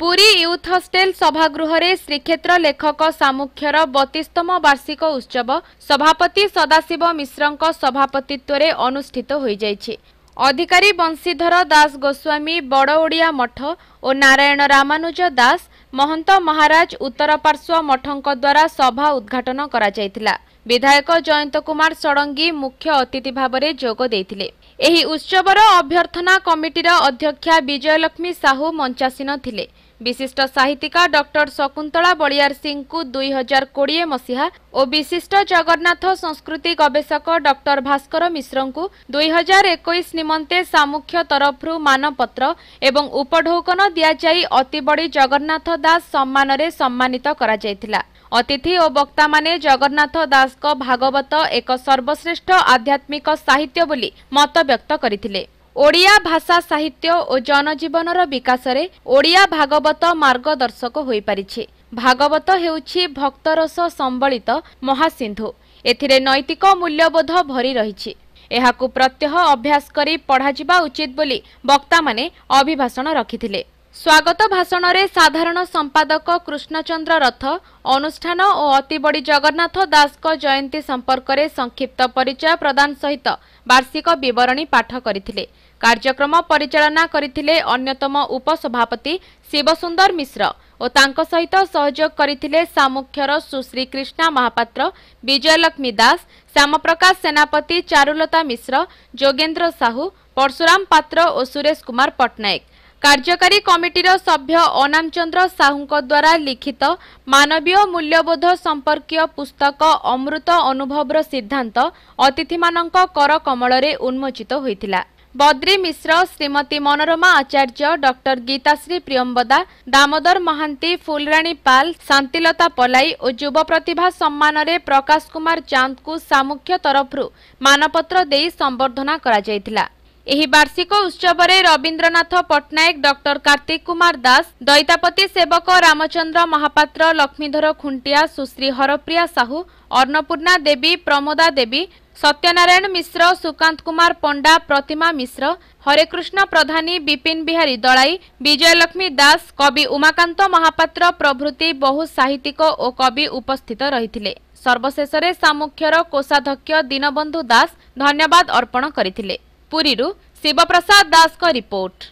Puri youth hostel ସଭାଗୃହରେ ଶ୍ରୀକ୍ଷେତ୍ର ଲେଖକ ସାମୁଖ୍ୟର ବତିସ୍ତମ ବାର୍ଷିକ ଉତ୍ସବ ସଭାପତି ସଦାଶିବ ମିଶ୍ରଙ୍କ ସଭାପତିତ୍ୱରେ ଅନୁଷ୍ଠିତ ହୋଇଯାଇଛି ଅଧିକାରୀ ବଂଶୀଧର ଦାସ ଗୋସ୍ୱାମୀ ବଡ଼ ଓଡ଼ିଆ ମଠ ଓ ନାରାୟଣ ରାମାନୁଜ ଦାସ ମହନ୍ତ ମହାରାଜ ଉତ୍ତର ପାର୍ଶ୍ୱ ମଠଙ୍କ ଦ୍ୱାରା ସଭା ଉଦ୍ଘାଟନ କରାଯାଇଥିଲା ବିଧାୟକ ଜୟନ୍ତ କୁମାର ଷଡ଼ଙ୍ଗୀ ମୁଖ୍ୟ ଅତିଥି ଭାବରେ ଯୋଗ ଦେଇଥିଲେ ଏହି ଉତ୍ସବର ଅଭ୍ୟର୍ଥନା କମିଟିର ଅଧ୍ୟକ୍ଷା ବିଜୟଲକ୍ଷ୍ମୀ ସାହୁ ମଞ୍ଚାସୀନ ଥିଲେ ବିଶିଷ୍ଟ ସାହିତ୍ୟିକା ଡକ୍ଟର ଶକୁନ୍ତଳା ବଳିଆର ସିଂଙ୍କୁ ଦୁଇ ହଜାର କୋଡ଼ିଏ ମସିହା ଓ ବିଶିଷ୍ଟ ଜଗନ୍ନାଥ ସଂସ୍କୃତି ଗବେଷକ ଡକ୍ଟର ଭାସ୍କର ମିଶ୍ରଙ୍କୁ ଦୁଇ ହଜାର ଏକୋଇଶ ନିମନ୍ତେ ସାମୁଖ୍ୟ ତରଫରୁ ମାନପତ୍ର ଏବଂ ଉପଢୌକନ ଦିଆଯାଇ ଅତିବଡ଼ି ଜଗନ୍ନାଥ ଦାସ ସମ୍ମାନରେ ସମ୍ମାନିତ କରାଯାଇଥିଲା ଅତିଥି ଓ ବକ୍ତାମାନେ ଜଗନ୍ନାଥ ଦାସଙ୍କ ଭାଗବତ ଏକ ସର୍ବଶ୍ରେଷ୍ଠ ଆଧ୍ୟାତ୍ମିକ ସାହିତ୍ୟ ବୋଲି ମତବ୍ୟକ୍ତ କରିଥିଲେ ଓଡ଼ିଆ ଭାଷା ସାହିତ୍ୟ ଓ ଜନଜୀବନର ବିକାଶରେ ଓଡ଼ିଆ ଭାଗବତ ମାର୍ଗଦର୍ଶକ ହୋଇପାରିଛି ଭାଗବତ ହେଉଛି ଭକ୍ତରସ ସମ୍ବଳିତ ମହାସିନ୍ଧୁ ଏଥିରେ ନୈତିକ ମୂଲ୍ୟବୋଧ ଭରି ରହିଛି ଏହାକୁ ପ୍ରତ୍ୟହ ଅଭ୍ୟାସ କରି ପଢ଼ାଯିବା ଉଚିତ ବୋଲି ବକ୍ତାମାନେ ଅଭିଭାଷଣ ରଖିଥିଲେ ସ୍ୱାଗତ ଭାଷଣରେ ସାଧାରଣ ସମ୍ପାଦକ କୃଷ୍ଣଚନ୍ଦ୍ର ରଥ ଅନୁଷ୍ଠାନ ଓ ଅତିବଡ଼ି ଜଗନ୍ନାଥ ଦାସଙ୍କ ଜୟନ୍ତୀ ସମ୍ପର୍କରେ ସଂକ୍ଷିପ୍ତ ପରିଚୟ ପ୍ରଦାନ ସହିତ ବାର୍ଷିକ ବିବରଣୀ ପାଠ କରିଥିଲେ କାର୍ଯ୍ୟକ୍ରମ ପରିଚାଳନା କରିଥିଲେ ଅନ୍ୟତମ ଉପସଭାପତି ଶିବସୁନ୍ଦର ମିଶ୍ର ଓ ତାଙ୍କ ସହିତ ସହଯୋଗ କରିଥିଲେ ସାମୁଖ୍ୟର ସୁଶ୍ରୀ କ୍ରିଷ୍ଣା ମହାପାତ୍ର ବିଜୟଲକ୍ଷ୍ମୀ ଦାସ ଶ୍ୟାମପ୍ରକାଶ ସେନାପତି ଚାରୁଲତା ମିଶ୍ର ଯୋଗେନ୍ଦ୍ର ସାହୁ ପରଶୁରାମ ପାତ୍ର ଓ ସୁରେଶ କୁମାର ପଟ୍ଟନାୟକ କାର୍ଯ୍ୟକାରୀ କମିଟିର ସଭ୍ୟ ଅନାମଚନ୍ଦ୍ର ସାହୁଙ୍କ ଦ୍ୱାରା ଲିଖିତ ମାନବୀୟ ମୂଲ୍ୟବୋଧ ସମ୍ପର୍କୀୟ ପୁସ୍ତକ ଅମୃତ ଅନୁଭବର ସିଦ୍ଧାନ୍ତ ଅତିଥିମାନଙ୍କ କର କମଳରେ ଉନ୍ମୋଚିତ ହୋଇଥିଲା ବଦ୍ରୀ ମିଶ୍ର ଶ୍ରୀମତୀ ମନୋରମା ଆଚାର୍ଯ୍ୟ ଡକ୍ଟର ଗୀତାଶ୍ରୀ ପ୍ରିୟମ୍ବଦା ଦାମୋଦର ମହାନ୍ତି ଫୁଲରାଣୀ ପାଲ ଶାନ୍ତିଲତା ପଲାଇ ଓ ଯୁବ ପ୍ରତିଭା ସମ୍ମାନରେ ପ୍ରକାଶ କୁମାର ଚାନ୍ଦଙ୍କୁ ସାମୁଖ୍ୟ ତରଫରୁ ମାନପତ୍ର ଦେଇ ସମ୍ବର୍ଦ୍ଧନା କରାଯାଇଥିଲା वार्षिक उत्सव में रवींद्रनाथ पट्टनायक डर कार्तिक कुमार दास दईतापति सेवक रामचंद्र महापात्र लक्ष्मीधर खुंटिया सुश्री हरप्रिया साहू अन्नपूर्णा देवी प्रमोदा देवी सत्यनारायण मिश्र सुकांत कुमार पंडा प्रतिमा मिश्र हरेकृष्ण प्रधानी विपिन विहारी दलाई विजयलक्ष्मी दास कवि उमाकांत महापात्र प्रभृति बहु साहित्यिक और कवि उपस्थित रही सर्वशेष सामुख्यर कोषाध्यक्ष दीनबंधु दास धन्यवाद अर्पण करते पुरी शिवप्रसाद दास का रिपोर्ट